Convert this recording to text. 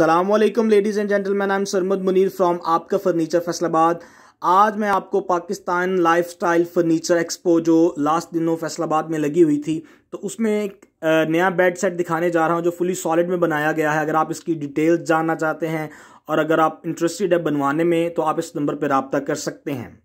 वालेकुम ladies and gentleman I am Sarmad Munir from आपका furniture Faisalabad आज मैं आपको पाकिस्तान लाइफस्टाइल फर्नीचर एक्सपो जो लास्ट दिनों फैसलाबाद में लगी हुई थी तो उसमें एक नया बेड सेट दिखाने जा रहा हूँ जो फुली सॉलिड में बनाया गया है अगर आप इसकी डिटेल्स जानना चाहते हैं और अगर आप इंटरेस्टेड है बनवाने में तो आप इस नंबर पर रबता कर सकते हैं